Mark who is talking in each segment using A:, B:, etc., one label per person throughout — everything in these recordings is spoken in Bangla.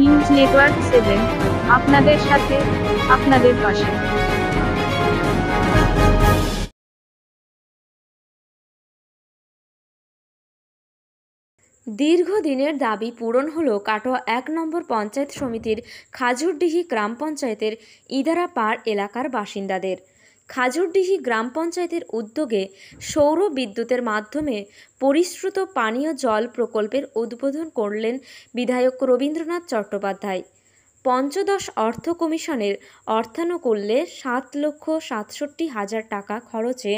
A: নিউজ নেটওয়ার্ক সেভেন আপনাদের সাথে আপনাদের পাশে দীর্ঘদিনের দাবি পূরণ হলো কাটোয়া এক নম্বর পঞ্চায়েত সমিতির খাজুরডিহি গ্রাম পঞ্চায়েতের ইদারা পাড় এলাকার বাসিন্দাদের খাজুরডিহি গ্রাম পঞ্চায়েতের উদ্যোগে সৌর বিদ্যুতের মাধ্যমে পরিশ্রুত পানীয় জল প্রকল্পের উদ্বোধন করলেন বিধায়ক রবীন্দ্রনাথ চট্টোপাধ্যায় পঞ্চদশ অর্থ কমিশনের অর্থানুকূল্যে সাত লক্ষ সাতষট্টি হাজার টাকা খরচে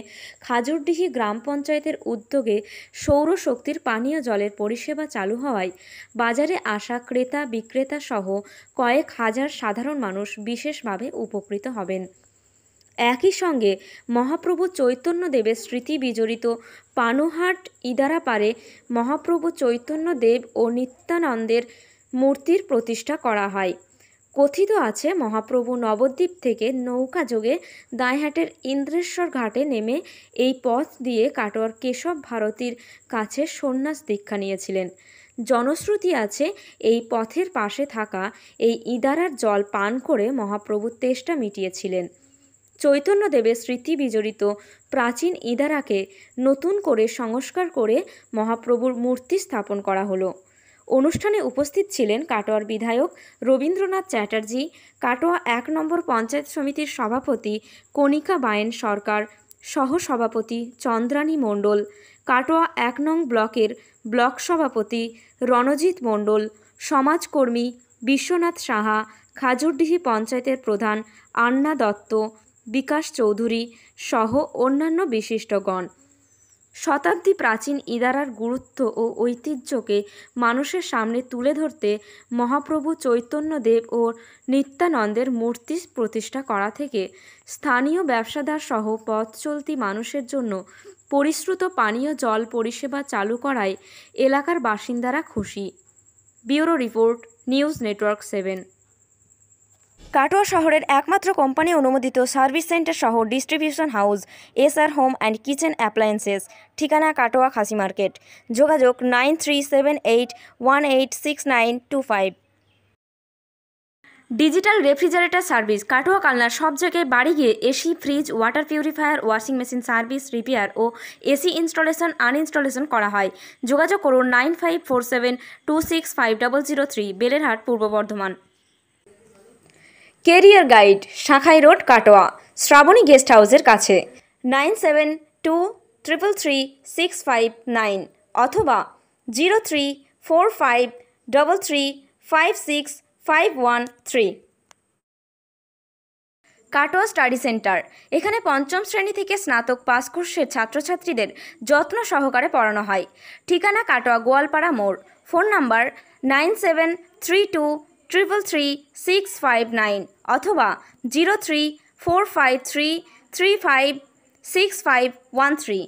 A: খাজুরডিহি গ্রাম পঞ্চায়েতের উদ্যোগে সৌরশক্তির পানীয় জলের পরিষেবা চালু হওয়ায় বাজারে আসা ক্রেতা বিক্রেতা সহ কয়েক হাজার সাধারণ মানুষ বিশেষভাবে উপকৃত হবেন একই সঙ্গে মহাপ্রভু চৈতন্যদেবের স্মৃতি বিজড়িত পানুহাট ইদারাপাড়ে মহাপ্রভু চৈতন্যদেব ও নিত্যানন্দের মূর্তির প্রতিষ্ঠা করা হয় কথিত আছে মহাপ্রভু নবদ্বীপ থেকে নৌকা যোগে দাঁইহাটের ইন্দ্রেশ্বর ঘাটে নেমে এই পথ দিয়ে কাটোয়ার কেশব ভারতীর কাছে সন্ন্যাস দীক্ষা নিয়েছিলেন জনশ্রুতি আছে এই পথের পাশে থাকা এই ইদারার জল পান করে মহাপ্রভু তেষ্টা মিটিয়েছিলেন চৈতন্যদেবের স্মৃতি বিজড়িত প্রাচীন ইদারাকে নতুন করে সংস্কার করে মহাপ্রভুর মূর্তি স্থাপন করা হলো অনুষ্ঠানে উপস্থিত ছিলেন কাটোয়ার বিধায়ক রবীন্দ্রনাথ চ্যাটার্জি কাটোয়া এক নম্বর পঞ্চায়েত সমিতির সভাপতি কণিকা বায়েন সরকার সহসভাপতি চন্দ্রানী মণ্ডল কাটোয়া এক নং ব্লকের ব্লক সভাপতি রণজিৎ মণ্ডল সমাজকর্মী বিশ্বনাথ সাহা খাজুরডিহি পঞ্চায়েতের প্রধান আন্না দত্ত বিকাশ চৌধুরী সহ অন্যান্য বিশিষ্টগণ শতাব্দী প্রাচীন ইদারার গুরুত্ব ও ঐতিহ্যকে মানুষের সামনে তুলে ধরতে মহাপ্রভু চৈতন্যদেব ও নিত্যানন্দের মূর্তি প্রতিষ্ঠা করা থেকে স্থানীয় ব্যবসাদার সহ পথ চলতি মানুষের জন্য পরিশ্রুত পানীয় জল পরিষেবা চালু করায় এলাকার বাসিন্দারা খুশি bureau report news network seven Katwa শহরের একমাত্র কোম্পানি অনুমোদিত সার্ভিস সেন্টার সহ distribution house S R home and kitchen appliances ঠিকানা কাটোয়া খাসি মার্কেট যোগাযোগ nine three seven eight one eight six nine two five digital refrigerator service Katwa কালনার সব জায়গায় বাড়ি গিয়ে AC fridge water purifier washing machine service repair ও এসি ইনস্টলেশন আনইনস্টলেশন করা হয় যোগাযোগ করুন nine five four seven two six five double zero three Belerhat Purba Bardhaman career guide Shankhai road Katwa Shrabani guest হাউসের কাছে nine seven two triple three six five nine অথবা zero three four five double three five six five one three Katwa study centre এখানে পঞ্চম শ্রেণী থেকে স্নাতক পাস কোর্সের ছাত্রছাত্রীদের যত্ন সহকারে পড়ানো হয় ঠিকানা কাটোয়া গোয়ালপাড়া মোড় phone number nine seven three two triple three six five nine অথবা zero three four five three three five six five one three